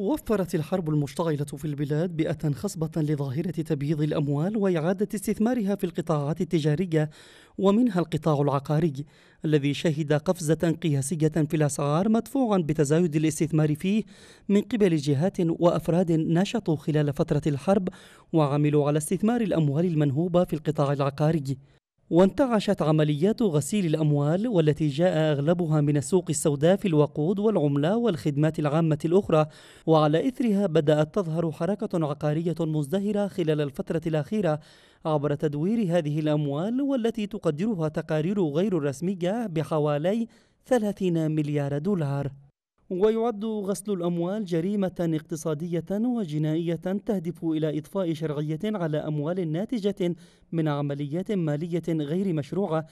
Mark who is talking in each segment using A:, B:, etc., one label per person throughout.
A: وفرت الحرب المشتعلة في البلاد بيئة خصبة لظاهرة تبييض الأموال وإعادة استثمارها في القطاعات التجارية ومنها القطاع العقاري الذي شهد قفزة قياسية في الأسعار مدفوعا بتزايد الاستثمار فيه من قبل جهات وأفراد نشطوا خلال فترة الحرب وعملوا على استثمار الأموال المنهوبة في القطاع العقاري وانتعشت عمليات غسيل الأموال والتي جاء أغلبها من السوق السوداء في الوقود والعملة والخدمات العامة الأخرى وعلى إثرها بدأت تظهر حركة عقارية مزدهرة خلال الفترة الأخيرة عبر تدوير هذه الأموال والتي تقدرها تقارير غير رسمية بحوالي 30 مليار دولار ويعد غسل الأموال جريمة اقتصادية وجنائية تهدف إلى إضفاء شرعية على أموال ناتجة من عمليات مالية غير مشروعة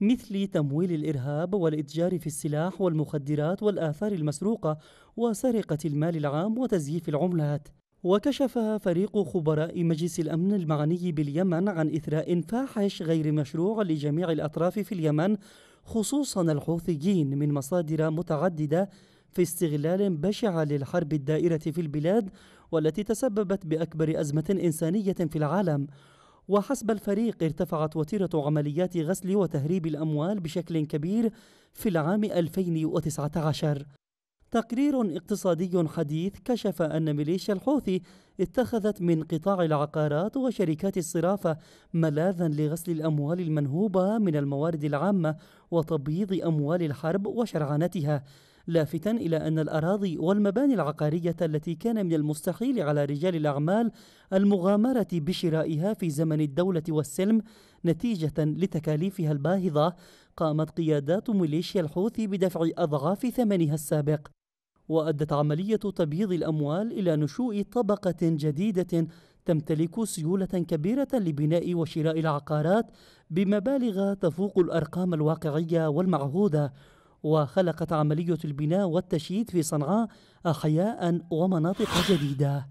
A: مثل تمويل الإرهاب والإتجار في السلاح والمخدرات والآثار المسروقة وسرقة المال العام وتزييف العملات وكشف فريق خبراء مجلس الأمن المعني باليمن عن إثراء فاحش غير مشروع لجميع الأطراف في اليمن خصوصا الحوثيين من مصادر متعددة في استغلال بشع للحرب الدائرة في البلاد والتي تسببت بأكبر أزمة إنسانية في العالم وحسب الفريق ارتفعت وتيرة عمليات غسل وتهريب الأموال بشكل كبير في العام 2019 تقرير اقتصادي حديث كشف أن ميليشيا الحوثي اتخذت من قطاع العقارات وشركات الصرافة ملاذا لغسل الأموال المنهوبة من الموارد العامة وتبييض أموال الحرب وشرعنتها لافتا إلى أن الأراضي والمباني العقارية التي كان من المستحيل على رجال الأعمال المغامرة بشرائها في زمن الدولة والسلم نتيجة لتكاليفها الباهظة قامت قيادات ميليشيا الحوثي بدفع أضعاف ثمنها السابق وأدت عملية تبييض الأموال إلى نشوء طبقة جديدة تمتلك سيولة كبيرة لبناء وشراء العقارات بمبالغ تفوق الأرقام الواقعية والمعهودة وخلقت عملية البناء والتشييد في صنعاء أحياء ومناطق جديدة.